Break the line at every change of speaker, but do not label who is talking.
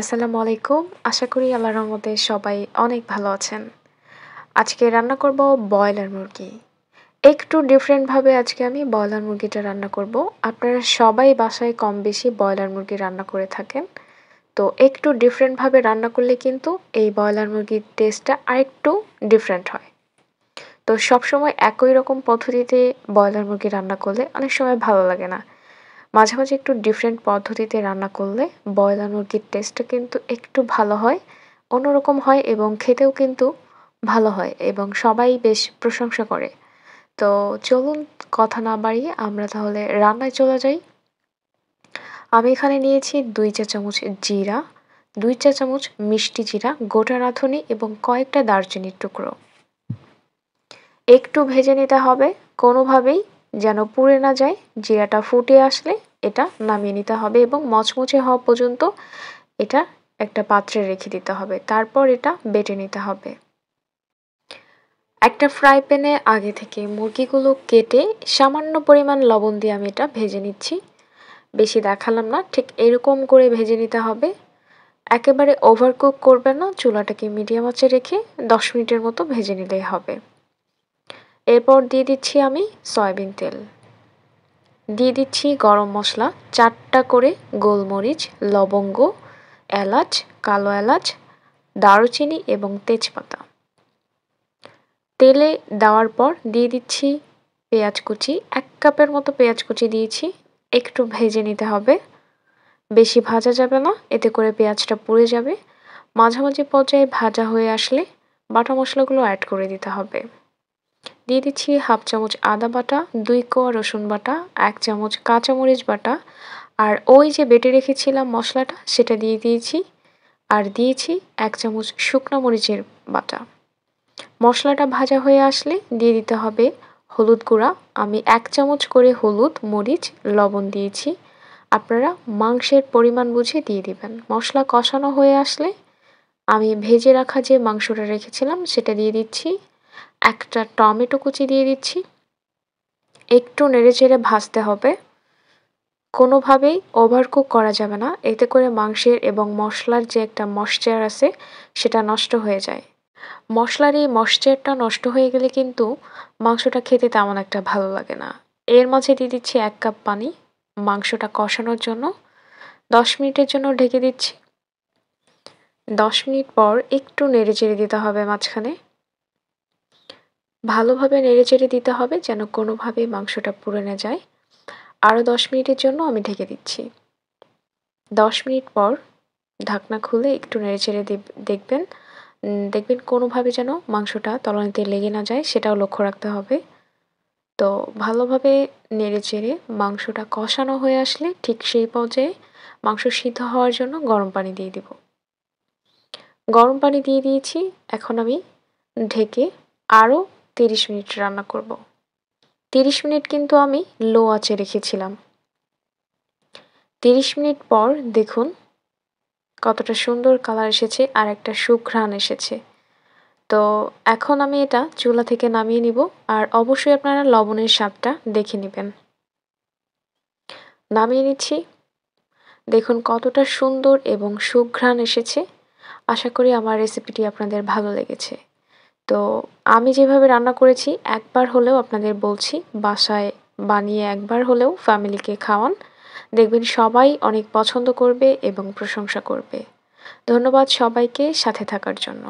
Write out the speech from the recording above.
আসসালামু আলাইকুম আশা করি আল্লাহর রহমতে সবাই অনেক ভালো আছেন আজকে রান্না করব বয়লার মুরগি একটু ডিফারেন্টভাবে আজকে আমি বয়লার মুরগিটা রান্না করব আপনারা সবাই বাসায় কম বেশি বয়লার মুরগি রান্না করে থাকেন তো একটু ডিফারেন্টভাবে রান্না করলে কিন্তু এই বয়লার মুরগির টেস্টটা আরেকটু ডিফারেন্ট হয় তো সবসময় একই রকম পদ্ধতিতে বয়লার মুরগি রান্না করলে অনেক সময় ভালো লাগে না মাঝে মাঝে একটু ডিফারেন্ট পদ্ধতিতে রান্না করলে বয়লা মুরগির টেস্টটা কিন্তু একটু ভালো হয় অন্যরকম হয় এবং খেতেও কিন্তু ভালো হয় এবং সবাই বেশ প্রশংসা করে তো চলুন কথা না বাড়িয়ে আমরা তাহলে রান্নায় চলে যাই আমি এখানে নিয়েছি দুই চা চামচ জিরা দুই চা চামচ মিষ্টি জিরা গোটা রাঁধুনি এবং কয়েকটা দারচিনির টুকরো একটু ভেজে নিতে হবে কোনোভাবেই যেন পুড়ে না যায় জিরাটা ফুটে আসলে এটা নামিয়ে নিতে হবে এবং মচমচে হওয়া পর্যন্ত এটা একটা পাত্রে রেখে দিতে হবে তারপর এটা বেটে নিতে হবে একটা ফ্রাই প্যানে আগে থেকে মুরগিগুলো কেটে সামান্য পরিমাণ লবণ দিয়ে আমি এটা ভেজে নিচ্ছি বেশি দেখালাম না ঠিক এরকম করে ভেজে নিতে হবে একেবারে ওভারকুক করবে না চুলাটাকে মিডিয়াম আঁচে রেখে দশ মিনিটের মতো ভেজে নিলেই হবে এরপর দিয়ে দিচ্ছি আমি সয়াবিন তেল দিয়ে দিচ্ছি গরম মশলা চারটা করে গোলমরিচ লবঙ্গ এলাচ কালো এলাচ দারুচিনি এবং তেজপাতা তেলে দেওয়ার পর দিয়ে দিচ্ছি পেঁয়াজ কুচি এক কাপের মতো পেঁয়াজ কুচি দিয়েছি একটু ভেজে নিতে হবে বেশি ভাজা যাবে না এতে করে পেঁয়াজটা পুড়ে যাবে মাঝামাঝি পর্যায়ে ভাজা হয়ে আসলে বাটা মশলাগুলো অ্যাড করে দিতে হবে দিয়ে দিচ্ছি হাফ চামচ আদা বাটা দুই কোয়া রসুন বাটা এক চামচ কাঁচামরিচ বাটা আর ওই যে বেটে রেখেছিলাম মশলাটা সেটা দিয়ে দিয়েছি আর দিয়েছি এক চামচ শুকনো মরিচের বাটা মশলাটা ভাজা হয়ে আসলে দিয়ে দিতে হবে হলুদ গুঁড়া আমি এক চামচ করে হলুদ মরিচ লবণ দিয়েছি আপনারা মাংসের পরিমাণ বুঝে দিয়ে দিবেন মশলা কষানো হয়ে আসলে আমি ভেজে রাখা যে মাংসটা রেখেছিলাম সেটা দিয়ে দিচ্ছি একটা টমেটো কুচি দিয়ে দিচ্ছি একটু নেড়ে চেড়ে ভাজতে হবে কোনোভাবেই ওভারকুক করা যাবে না এতে করে মাংসের এবং মশলার যে একটা মশ্চার আছে সেটা নষ্ট হয়ে যায় মশলার এই মশ্চারটা নষ্ট হয়ে গেলে কিন্তু মাংসটা খেতে তেমন একটা ভালো লাগে না এর মাঝে দিয়ে দিচ্ছি এক কাপ পানি মাংসটা কষানোর জন্য দশ মিনিটের জন্য ঢেকে দিচ্ছি দশ মিনিট পর একটু নেড়ে চেড়ে দিতে হবে মাঝখানে ভালোভাবে নেড়েচেড়ে দিতে হবে যেন কোনোভাবেই মাংসটা পুড়ে না যায় আরও দশ মিনিটের জন্য আমি ঢেকে দিচ্ছি দশ মিনিট পর ঢাকনা খুলে একটু নেড়েচেড়ে দেখবেন দেখবেন কোনোভাবে যেন মাংসটা তলানিতে লেগে না যায় সেটাও লক্ষ্য রাখতে হবে তো ভালোভাবে নেড়েচেড়ে মাংসটা কষানো হয়ে আসলে ঠিক সেই পর্যায়ে মাংস সিদ্ধ হওয়ার জন্য গরম পানি দিয়ে দিব গরম পানি দিয়ে দিয়েছি এখন আমি ঢেকে আরও তিরিশ মিনিট রান্না করব। তিরিশ মিনিট কিন্তু আমি লো আঁচে রেখেছিলাম তিরিশ মিনিট পর দেখুন কতটা সুন্দর কালার এসেছে আর একটা সুঘ্রাণ এসেছে তো এখন আমি এটা চুলা থেকে নামিয়ে নিব আর অবশ্যই আপনারা লবণের স্বাদটা দেখে নেবেন নামিয়ে নিচ্ছি দেখুন কতটা সুন্দর এবং সুঘ্রাণ এসেছে আশা করি আমার রেসিপিটি আপনাদের ভালো লেগেছে তো আমি যেভাবে রান্না করেছি একবার হলেও আপনাদের বলছি বাসায় বানিয়ে একবার হলেও ফ্যামিলিকে খাওয়ান দেখবেন সবাই অনেক পছন্দ করবে এবং প্রশংসা করবে ধন্যবাদ সবাইকে সাথে থাকার জন্য